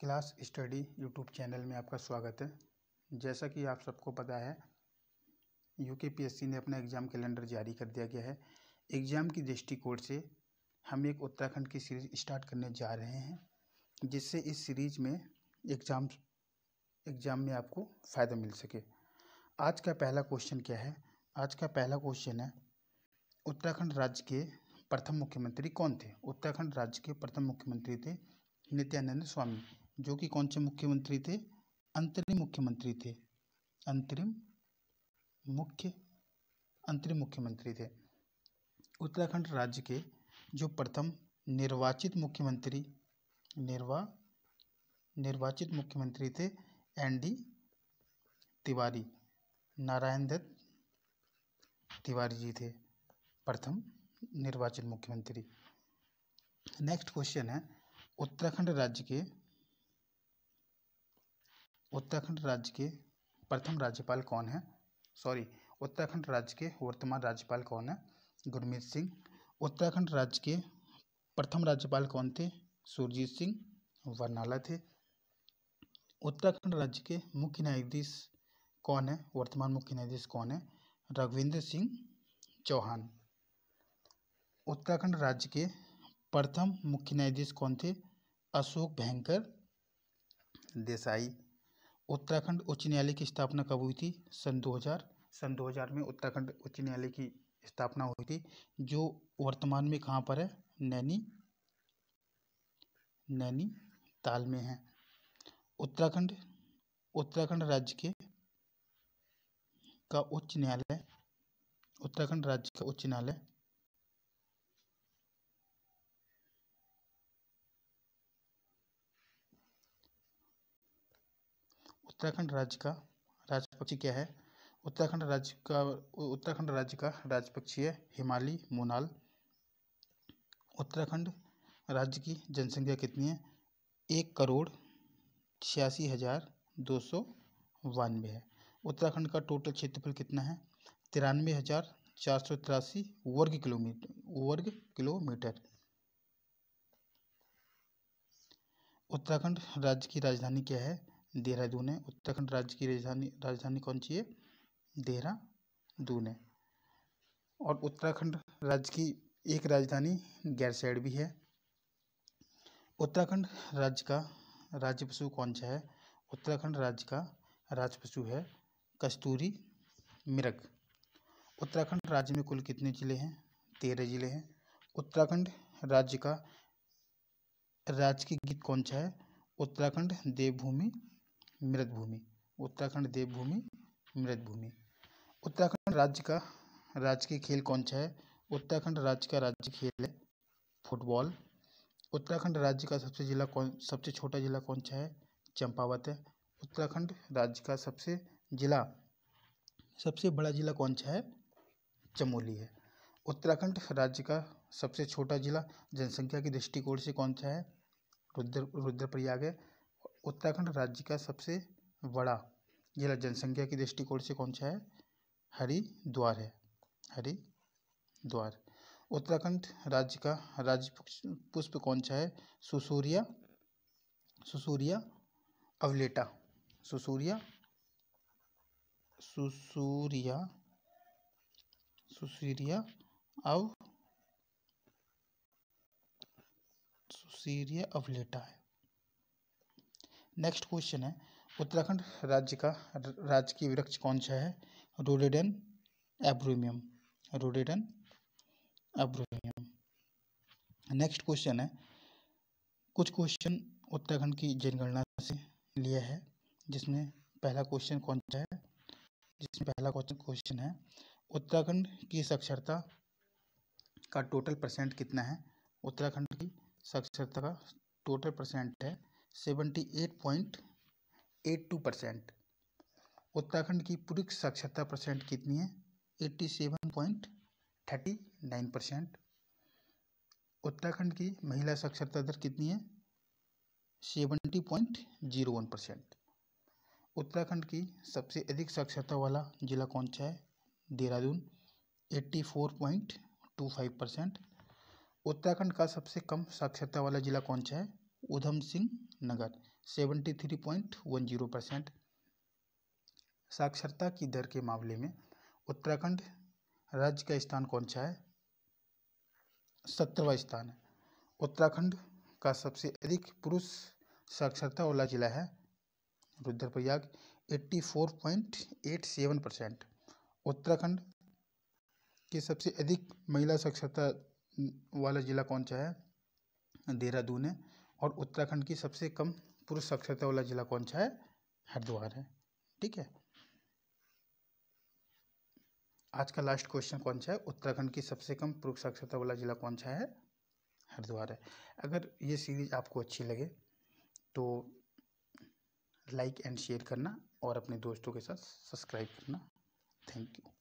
class study YouTube channel में आपका स्वागत है जैसा कि आप सबको पता है यूकेपीएससी ने अपना एग्ज़ाम कैलेंडर जारी कर दिया गया है एग्ज़ाम की दृष्टिकोण से हम एक उत्तराखंड की सीरीज स्टार्ट करने जा रहे हैं जिससे इस सीरीज में एग्ज़ाम एग्ज़ाम में आपको फ़ायदा मिल सके आज का पहला क्वेश्चन क्या है आज का पहला क्वेश्चन है उत्तराखंड राज्य के प्रथम मुख्यमंत्री कौन थे उत्तराखंड राज्य के प्रथम मुख्यमंत्री थे नित्यानंद स्वामी जो कि कौन से मुख्यमंत्री थे अंतरिम मुख्यमंत्री थे अंतरिम मुख्य अंतरिम मुख्यमंत्री थे उत्तराखंड राज्य के जो प्रथम निर्वाचित मुख्यमंत्री निर्वा निर्वाचित मुख्यमंत्री थे एन डी तिवारी नारायण दत्त तिवारी जी थे प्रथम निर्वाचित मुख्यमंत्री नेक्स्ट क्वेश्चन है उत्तराखंड राज्य के उत्तराखंड राज्य के प्रथम राज्यपाल कौन है सॉरी उत्तराखंड राज्य के वर्तमान राज्यपाल कौन है गुरमीत सिंह उत्तराखंड राज्य के प्रथम राज्यपाल कौन थे सुरजीत सिंह वर्नाला थे उत्तराखंड राज्य के मुख्य न्यायाधीश कौन है वर्तमान मुख्य न्यायाधीश कौन है रघुविंद्र सिंह चौहान उत्तराखंड राज्य के प्रथम मुख्य न्यायाधीश कौन थे अशोक भयंकर देसाई उत्तराखंड उच्च न्यायालय की स्थापना कब हुई थी सन 2000 सन 2000 में उत्तराखंड उच्च न्यायालय की स्थापना हुई थी जो वर्तमान में कहाँ पर है नैनी नैनी ताल में है उत्तराखंड उत्तराखंड राज्य के का उच्च न्यायालय उत्तराखंड राज्य का उच्च न्यायालय उत्तराखंड राज्य का राजपक्षी क्या है उत्तराखंड राज्य का उत्तराखंड राज्य का राजपक्षी है हिमालय मोनाल उत्तराखंड राज्य की जनसंख्या कितनी है एक करोड़ छियासी हज़ार दो सौ बानवे है उत्तराखंड का टोटल क्षेत्रफल कितना है तिरानवे हज़ार चार सौ तिरासी वर्ग किलोमीटर वर्ग किलोमीटर उत्तराखंड राज्य की राजधानी क्या है देहरादून है उत्तराखंड राज्य की राजधानी राजधानी कौन सी है देहरादून है और उत्तराखंड राज्य की एक राजधानी गैरसैड भी है उत्तराखंड राज्य का राज्य पशु कौन सा है उत्तराखंड राज्य का राज्य पशु है कस्तूरी मिरक उत्तराखंड राज्य में कुल कितने जिले हैं तेरह जिले हैं उत्तराखंड राज्य का राज्य की गीत कौन सा है उत्तराखंड देवभूमि मृत भूमि उत्तराखंड देवभूमि मृत भूमि उत्तराखंड राज्य का राजकीय खेल कौन सा है उत्तराखंड राज्य का राज्य खेल है फुटबॉल उत्तराखंड राज्य का सबसे जिला कौन सबसे छोटा जिला कौन सा है चंपावत है उत्तराखंड राज्य का सबसे जिला सबसे बड़ा जिला कौन सा है चमोली है उत्तराखंड राज्य का सबसे छोटा जिला जनसंख्या के दृष्टिकोण से कौन सा है रुद्र रुद्रप्रयाग है उत्तराखंड राज्य का सबसे बड़ा जिला जनसंख्या की दृष्टिकोण से कौन सा है हरिद्वार है हरिद्वार उत्तराखंड राज्य का राज्य पुष्प कौन सा है सुसूरिया सुसूरिया अवलेटा सुसूरिया सुसूरिया सुसूरिया अव सुसूरिया अवलेटा है नेक्स्ट क्वेश्चन है उत्तराखंड राज्य का राजकीय वृक्ष कौन सा है रोडेडन एब्रोमियम रोडेडन एब्रोमियम नेक्स्ट क्वेश्चन है कुछ क्वेश्चन उत्तराखंड की जनगणना से लिया है जिसमें पहला क्वेश्चन कौन सा है जिसमें पहला क्वेश्चन क्वेश्चन है उत्तराखंड की साक्षरता का टोटल परसेंट कितना है उत्तराखंड की साक्षरता का टोटल परसेंट है seventy eight point eight two percent Uttarakhand की पुरुष साक्षरता परसेंट कितनी है eighty seven point thirty nine percent Uttarakhand की महिला साक्षरता दर कितनी है seventy point zero one percent Uttarakhand की सबसे अधिक साक्षरता वाला जिला कौन सा है Dehradun eighty four point two five percent Uttarakhand का सबसे कम साक्षरता वाला जिला कौन सा है उधम सिंह नगर 73.10 परसेंट साक्षरता की दर के मामले में उत्तराखंड राज्य का स्थान कौन सा है सत्रहवा स्थान है उत्तराखंड का सबसे अधिक पुरुष साक्षरता वाला जिला है रुद्रप्रयाग 84.87 परसेंट उत्तराखंड के सबसे अधिक महिला साक्षरता वाला जिला कौन सा है देहरादून है और उत्तराखंड की सबसे कम पुरुष साक्षरता वाला जिला कौन सा है हरिद्वार है ठीक है आज का लास्ट क्वेश्चन कौन सा है उत्तराखंड की सबसे कम पुरुष साक्षरता वाला जिला कौन सा है हरिद्वार है अगर ये सीरीज आपको अच्छी लगे तो लाइक एंड शेयर करना और अपने दोस्तों के साथ सब्सक्राइब करना थैंक यू